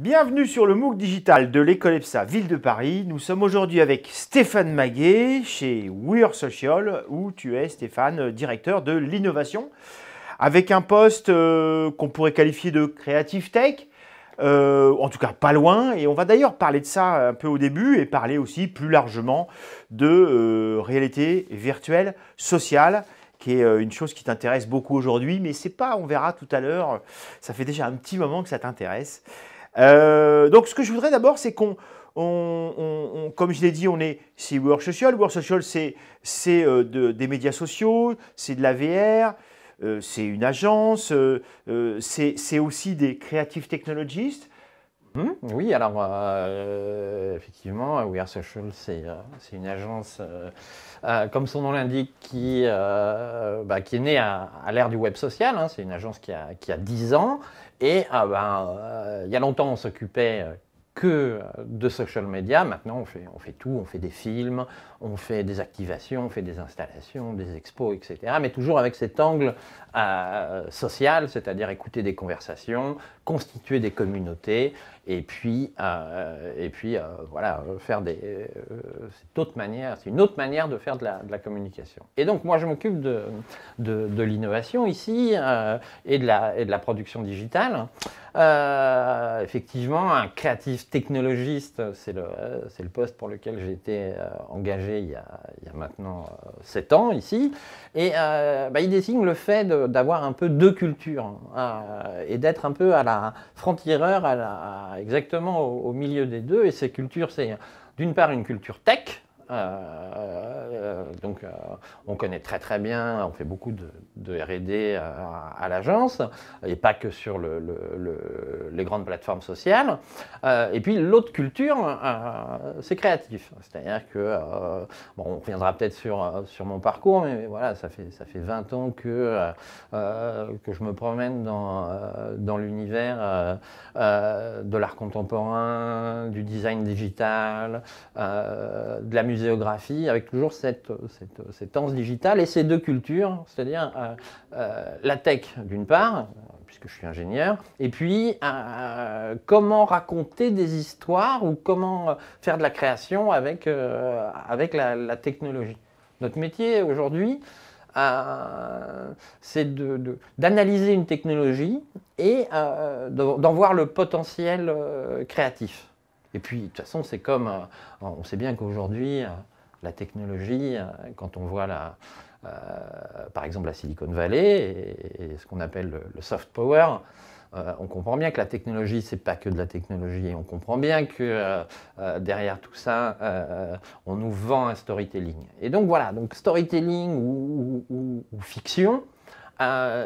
Bienvenue sur le MOOC digital de l'école EPSA Ville de Paris. Nous sommes aujourd'hui avec Stéphane Maguet chez We're Social où tu es Stéphane, directeur de l'innovation, avec un poste euh, qu'on pourrait qualifier de creative tech. Euh, en tout cas pas loin, et on va d'ailleurs parler de ça un peu au début et parler aussi plus largement de euh, réalité virtuelle, sociale, qui est une chose qui t'intéresse beaucoup aujourd'hui, mais c'est pas, on verra tout à l'heure, ça fait déjà un petit moment que ça t'intéresse. Euh, donc ce que je voudrais d'abord, c'est qu'on, comme je l'ai dit, on est, c'est World Social. World Social, c'est, euh, des médias sociaux, c'est de la VR, euh, c'est une agence, c'est, aussi des creative technologistes. Hmm oui, alors euh, effectivement, We Are Social, c'est euh, une agence, euh, comme son nom l'indique, qui, bah, est née à, l'ère du web social. Hein. c'est une agence qui a, 10 ans. Et ah ben, il y a longtemps, on s'occupait que de social media. Maintenant, on fait tout. On fait des films, on fait des activations, on fait des installations, des expos, etc. Mais toujours avec cet angle social, c'est-à-dire écouter des conversations, constituer des communautés et puis, euh, et puis euh, voilà, faire des. Euh, c'est manière, c'est une autre manière de faire de la, communication. Et donc moi je m'occupe de, de, l'innovation ici et, de la, et de la production digitale. effectivement, un créatif technologiste, c'est le, c'est le poste pour lequel j'ai été engagé il y, a, il y a maintenant sept ans ici. Et bah, il désigne le fait d'avoir un peu deux cultures hein, et d'être un peu à la frontière à la exactement au, milieu des deux. Et ces cultures, c'est d'une part une culture tech, euh, euh, donc euh, on connaît très très bien, on fait beaucoup de, RD euh, à, l'agence, et pas que sur les grandes plateformes sociales. et puis l'autre culture, c'est créatif. C'est-à-dire que, bon, on reviendra peut-être sur, sur mon parcours, mais voilà, ça fait, ça fait 20 ans que, que je me promène dans, dans l'univers de l'art contemporain, du design digital, de la muséographie, avec toujours cette cette, euh, cette, euh, digitale et ces deux cultures, c'est-à-dire euh, la tech d'une part, puisque je suis ingénieur, et puis comment raconter des histoires ou comment faire de la création avec, avec la, la, technologie. Notre métier aujourd'hui, c'est d'analyser une technologie et d'en voir le potentiel créatif. Et puis, de toute façon, c'est comme, on sait bien qu'aujourd'hui, la technologie, euh, quand on voit euh, par exemple la Silicon Valley et, ce qu'on appelle le, soft power, euh, on comprend bien que la technologie, c'est pas que de la technologie. On comprend bien que derrière tout ça, on nous vend un storytelling. Et donc voilà, donc storytelling ou, fiction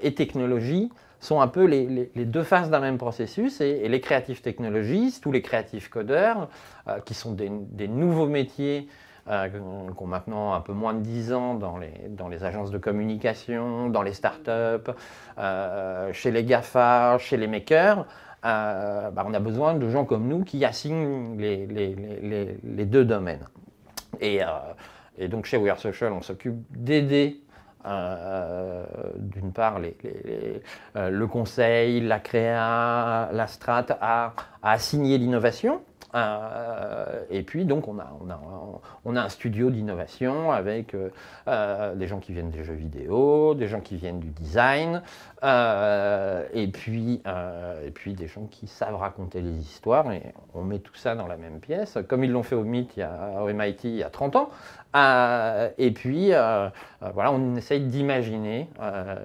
et technologie sont un peu les, deux faces d'un même processus. Et, les créatifs technologistes, tous les créatifs codeurs, qui sont des, des nouveaux métiers euh, qui ont maintenant un peu moins de 10 ans dans les, dans les agences de communication, dans les startups, euh, chez les GAFA, chez les makers, euh, bah, on a besoin de gens comme nous qui assignent les, les, les, deux domaines. Et, euh, et, donc chez We Are Social, on s'occupe d'aider d'une part le conseil, la créa, la strate à, à assigner l'innovation euh, et puis donc on a, on a, un studio d'innovation avec euh, euh, des gens qui viennent des jeux vidéo, des gens qui viennent du design, et, puis, et puis des gens qui savent raconter les histoires. Et on met tout ça dans la même pièce, comme ils l'ont fait au MIT, il y a, au MIT il y a 30 ans. et puis voilà, on essaye d'imaginer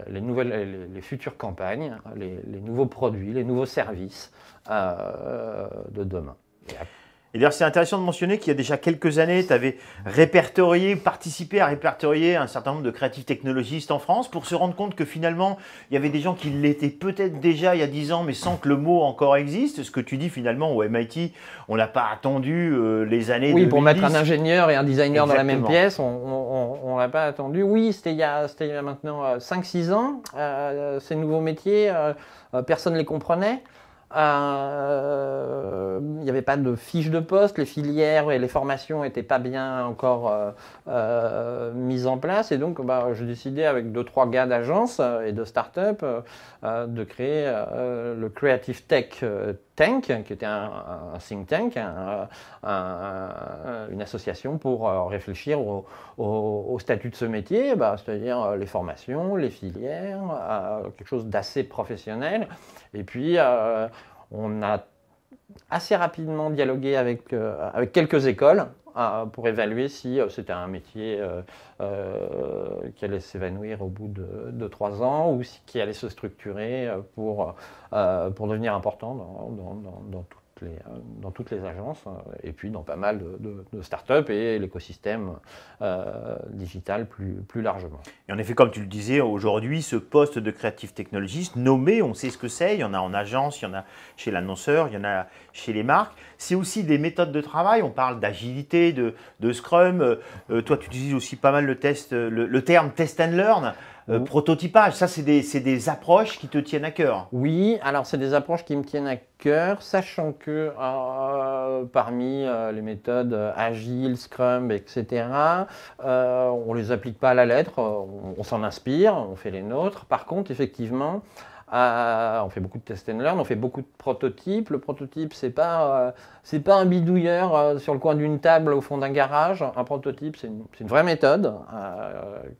les futures campagnes, les nouveaux produits, les nouveaux services de demain. Et d'ailleurs, c'est intéressant de mentionner qu'il y a déjà quelques années, tu avais répertorié, participé à répertorier un certain nombre de créatifs technologistes en France pour se rendre compte que finalement, il y avait des gens qui l'étaient peut-être déjà il y a 10 ans, mais sans que le mot encore existe. Ce que tu dis finalement au MIT, on n'a pas attendu euh, les années. Oui, pour mettre un ingénieur et un designer dans la même pièce, on ne l'a pas attendu. Oui, c'était il, y a, maintenant 5-6 euh, ans. Euh, ces nouveaux métiers, personne ne les comprenait. Euh, il n'y avait pas de fiche de poste, les filières et les formations n'étaient pas bien encore euh, euh, mises en place. Et donc, bah, j'ai décidé avec deux, trois gars d'agence et de start-up de créer le Creative Tech qui était un, think tank, une association pour euh, réfléchir au, statut de ce métier, bah, c'est-à-dire euh, les formations, les filières, euh, quelque chose d'assez professionnel. Et puis, on a assez rapidement dialogué avec quelques écoles pour évaluer si euh, c'était un métier euh, euh, qui allait s'évanouir au bout de, trois ans ou si, qui allait se structurer pour, pour devenir important dans, dans, dans tout euh, dans toutes les agences euh, et puis dans pas mal de, de, startups et l'écosystème euh, digital plus, plus largement. Et en effet, comme tu le disais, aujourd'hui, ce poste de créatif technologiste nommé, on sait ce que c'est, il y en a en agence, il y en a chez l'annonceur, il y en a chez les marques. C'est aussi des méthodes de travail, on parle d'agilité, de, Scrum. toi, tu utilises aussi pas mal le terme test and learn. Euh, prototypage. Ça, c'est des, approches qui te tiennent à cœur. Oui, alors c'est des approches qui me tiennent à cœur, sachant que euh, parmi euh, les méthodes Agile, Scrum, etc., on ne les applique pas à la lettre, on, s'en inspire, on fait les nôtres. Par contre, effectivement, on fait beaucoup de test and learn, on fait beaucoup de prototypes. Le prototype, c'est pas pas un bidouilleur sur le coin d'une table au fond d'un garage. Un prototype, c'est une, vraie méthode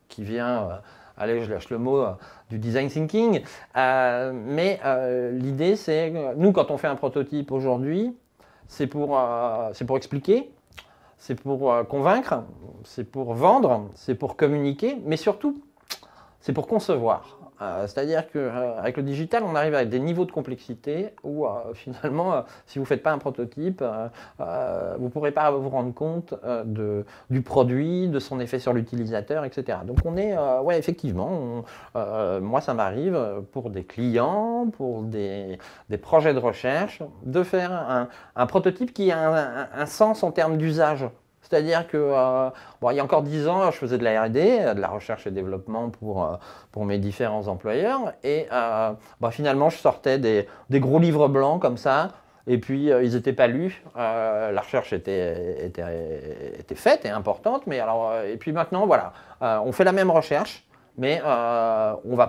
qui vient allez, je lâche le mot euh, du design thinking. Euh, mais euh, l'idée, c'est, que nous, quand on fait un prototype aujourd'hui, c'est pour expliquer, c'est pour convaincre, c'est pour vendre, c'est pour communiquer, mais surtout, c'est pour concevoir. Euh, c'est-à-dire qu'avec euh, le digital, on arrive à des niveaux de complexité où euh, finalement, si vous ne faites pas un prototype, vous ne pourrez pas vous rendre compte du produit, de son effet sur l'utilisateur, etc. Donc on est, ouais, effectivement, moi ça m'arrive pour des clients, pour des, projets de recherche, de faire un, prototype qui a un sens en termes d'usage. C'est-à-dire que euh, il y a encore dix ans, je faisais de la RD, de la recherche et développement pour, euh, pour mes différents employeurs. Et euh, bah, finalement, je sortais des, gros livres blancs comme ça. Et puis, ils n'étaient pas lus. la recherche était, était, faite et importante. Mais alors, et puis maintenant, voilà, on fait la même recherche mais euh, on va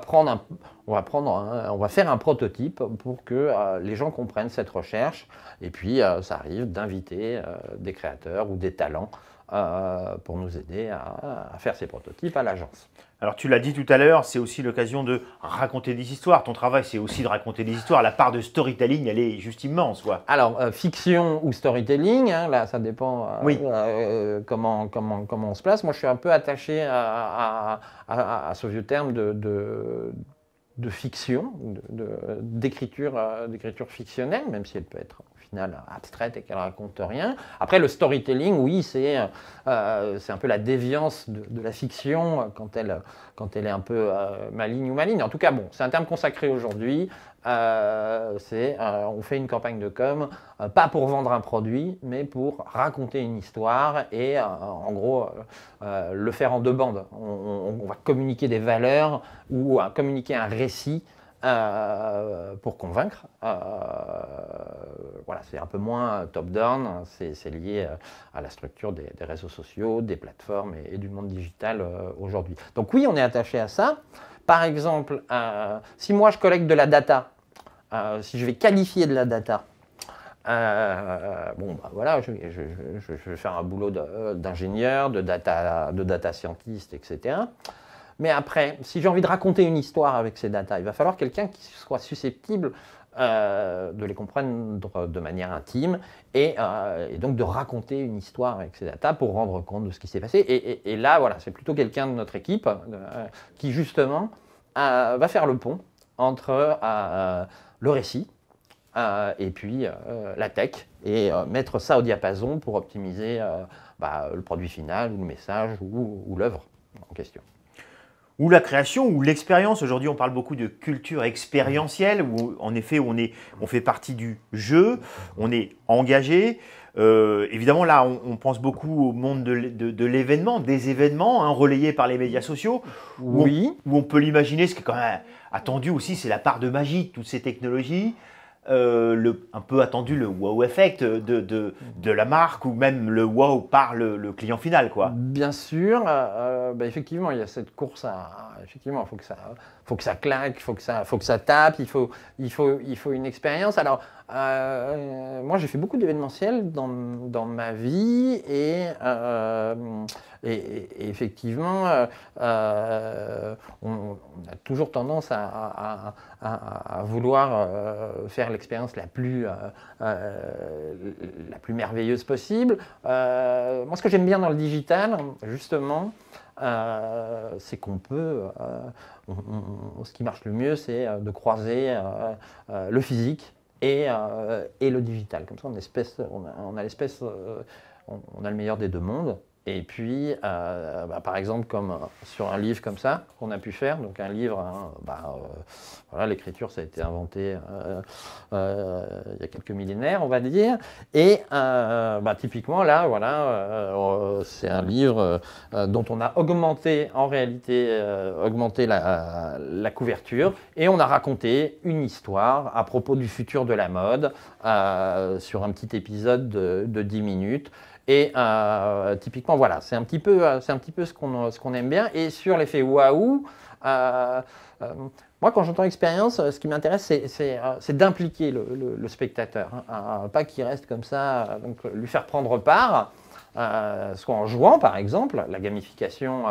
faire un prototype pour que euh, les gens comprennent cette recherche. Et puis, euh, ça arrive d'inviter des créateurs ou des talents euh, pour nous aider à, faire ces prototypes à l'agence. Alors tu l'as dit tout à l'heure, c'est aussi l'occasion de raconter des histoires. Ton travail, c'est aussi de raconter des histoires. La part de storytelling, elle est juste immense. Alors, euh, fiction ou storytelling, hein, là, ça dépend euh, comment, comment, comment on se place. Moi, je suis un peu attaché à, ce vieux terme de, de de fiction, d'écriture d'écriture fictionnelle, même si elle peut être abstraite et qu'elle raconte rien. Après, le storytelling, oui, c'est euh, euh, c'est un peu la déviance de, la fiction quand elle, quand elle est un peu euh, maligne ou maligne. En tout cas, bon, c'est un terme consacré aujourd'hui. c'est on fait une campagne de com, pas pour vendre un produit, mais pour raconter une histoire et en gros le faire en deux bandes. On, on va communiquer des valeurs ou communiquer un récit pour convaincre c'est un peu moins euh, top-down, hein. c'est lié euh, à la structure des, réseaux sociaux, des plateformes et, du monde digital euh, aujourd'hui. Donc oui, on est attaché à ça. Par exemple, si moi je collecte de la data, si je vais qualifier de la data, bon, bah, voilà, je, vais faire un boulot d'ingénieur, de, data, de data scientist, etc. Mais après, si j'ai envie de raconter une histoire avec ces data, il va falloir quelqu'un qui soit susceptible euh, de les comprendre de manière intime euh, et, donc de raconter une histoire avec ces data pour rendre compte de ce qui s'est passé. Et, là, voilà, c'est plutôt quelqu'un de notre équipe euh, qui justement va faire le pont entre le récit et puis la tech et mettre ça au diapason pour optimiser bah, le produit final ou le message ou l'œuvre en question ou la création ou l'expérience. Aujourd'hui, on parle beaucoup de culture expérientielle, où en effet, on, fait partie du jeu, on est engagé. Euh, évidemment, là, on, pense beaucoup au monde de, l'événement, des événements hein, relayés par les médias sociaux. où on peut l'imaginer, ce qui est quand même attendu aussi, c'est la part de magie de toutes ces technologies. Euh, le, un peu attendu le wow effect de, de, la marque ou même le wow par le, client final quoi. Bien sûr, euh, euh, bah, effectivement il y a cette course à effectivement il faut que ça faut que ça claque, faut ça, faut que ça tape, il faut, il faut, une expérience. Alors, euh, moi, j'ai fait beaucoup d'événementiel dans, ma vie et, euh, effectivement, euh, on, a toujours tendance à, vouloir faire l'expérience la plus, la plus merveilleuse possible. moi, ce que j'aime bien dans le digital, justement, euh, c'est qu'on peut, euh, ce qui marche le mieux, c'est euh, de croiser le physique et, le digital. Comme ça, on, espèce, on a l'espèce, on, a le meilleur des deux mondes. Et puis, euh, bah, par exemple, euh, sur un livre comme ça, qu'on a pu faire, donc un livre, hein, bah, euh, l'écriture, ça a été inventé il y a quelques millénaires, on va dire. Et bah, typiquement, là, voilà, c'est un livre dont on a augmenté, en réalité, augmenté la, couverture, et on a raconté une histoire à propos du futur de la mode sur un petit épisode de 10 minutes. Et euh, typiquement, voilà, c'est un petit peu, euh, c'est un petit peu ce qu'on qu'on aime bien. Et sur l'effet waouh, euh, moi, quand j'entends expérience, ce qui m'intéresse, c'est d'impliquer le, le, spectateur, hein. pas qu'il reste comme ça, donc lui faire prendre part, soit en jouant, par exemple, la gamification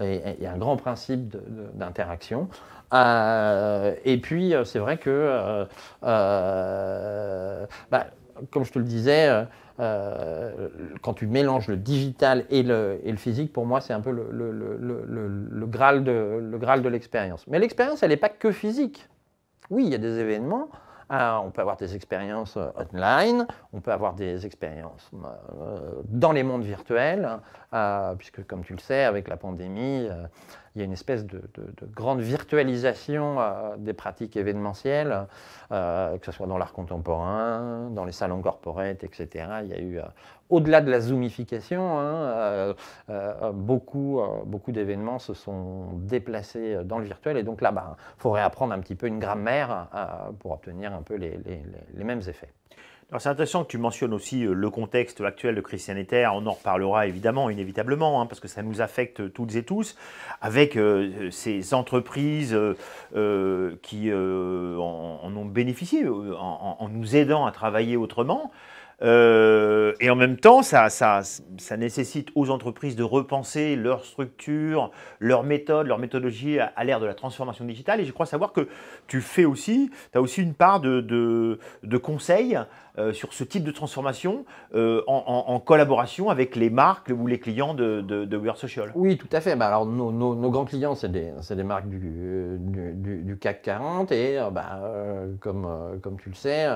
est, un grand principe d'interaction. et puis, c'est vrai que, bah, comme je te le disais, euh, quand tu mélanges le digital et le, et le physique, pour moi, c'est un peu le, le, graal de l'expérience. Mais l'expérience, elle n'est pas que physique. Oui, il y a des événements. Euh, on peut avoir des expériences euh, online, on peut avoir des expériences dans les mondes virtuels, puisque comme tu le sais, avec la pandémie, il y a une espèce de, grande virtualisation euh, des pratiques événementielles, euh, que ce soit dans l'art contemporain, dans les salons corporate, etc. Il y a eu, euh, au-delà de la zoomification, hein, beaucoup, beaucoup d'événements se sont déplacés dans le virtuel. Et donc là, il bah, faudrait apprendre un petit peu une grammaire pour obtenir un peu les mêmes effets. Alors c'est intéressant que tu mentionnes aussi euh, le contexte actuel de crise sanitaire. On en reparlera évidemment, inévitablement, hein, parce que ça nous affecte toutes et tous, avec euh, ces entreprises euh, qui en, ont bénéficié en, nous aidant à travailler autrement. et en même temps, ça, ça, nécessite aux entreprises de repenser leur structure, leur méthode, leur méthodologie à, l'ère de la transformation digitale. Et je crois savoir que tu fais aussi, tu as aussi une part de, de, de conseils euh, sur ce type de transformation euh, en, collaboration avec les marques ou les clients de, de, We Social. Oui, tout à fait. Bah, alors, nos, grands clients, c'est des, des, marques du, du, CAC 40 et euh, bah, comme, comme tu le sais,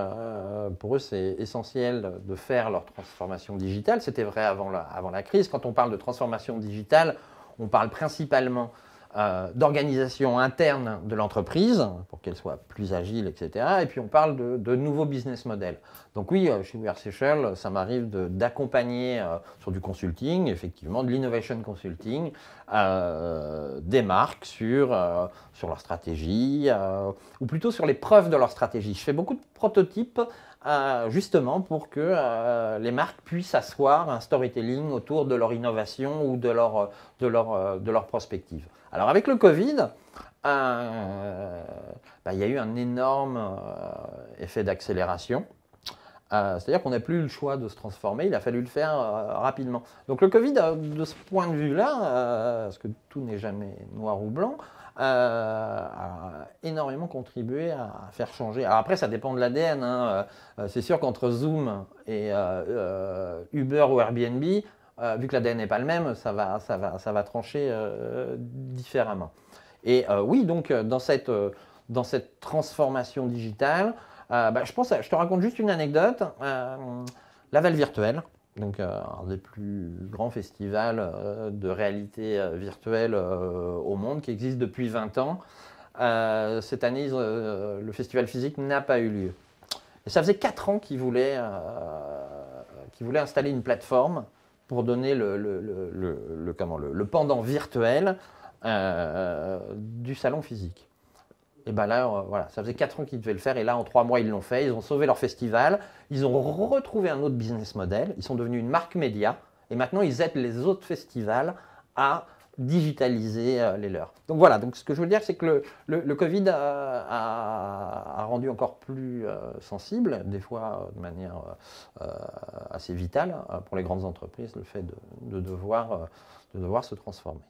pour eux, c'est essentiel de faire leur transformation digitale. C'était vrai avant la, avant la crise. Quand on parle de transformation digitale, on parle principalement euh, d'organisation interne de l'entreprise pour qu'elle soit plus agile, etc. Et puis on parle de, nouveaux business models. Donc oui, euh, chez We Seychelles, ça m'arrive d'accompagner euh, sur du consulting, effectivement, de l'innovation consulting, des marques sur, sur leur stratégie, ou plutôt sur les preuves de leur stratégie. Je fais beaucoup de prototypes euh, justement pour que euh, les marques puissent asseoir un storytelling autour de leur innovation ou de leur, euh, de prospective. Alors avec le Covid, bah, il y a eu un énorme effet d'accélération. C'est-à-dire qu'on n'a plus eu le choix de se transformer, il a fallu le faire rapidement. Donc le Covid, de ce point de vue-là, parce que tout n'est jamais noir ou blanc, euh, a énormément contribué à faire changer. après, ça dépend de l'ADN. Hein. Euh, c'est sûr qu'entre Zoom et euh, Uber ou Airbnb, vu que l'ADN n'est pas le même, ça va, ça va, ça va trancher différemment. Et oui, donc dans cette, dans cette transformation digitale, bah, je, pense, je te raconte juste une anecdote. la Laval Virtuelle, donc euh, un des plus grands festivals euh, de réalité euh, virtuelle au monde qui existe depuis 20 ans. cette année, le festival physique n'a pas eu lieu. Et ça faisait 4 ans qu'ils voulaient, installer une plateforme pour donner le, pendant virtuel du salon physique. Et ben là, euh, voilà, ça faisait 4 ans qu'ils devaient le faire, et là, en 3 mois, ils l'ont fait. Ils ont sauvé leur festival, ils ont retrouvé un autre business model, ils sont devenus une marque média, et maintenant, ils aident les autres festivals à digitaliser euh, les leurs. Donc voilà, donc ce que je veux dire, c'est que le, Covid euh, a, rendu encore plus sensible, des fois de manière assez vitale, pour les grandes entreprises, le fait de, devoir, de devoir se transformer.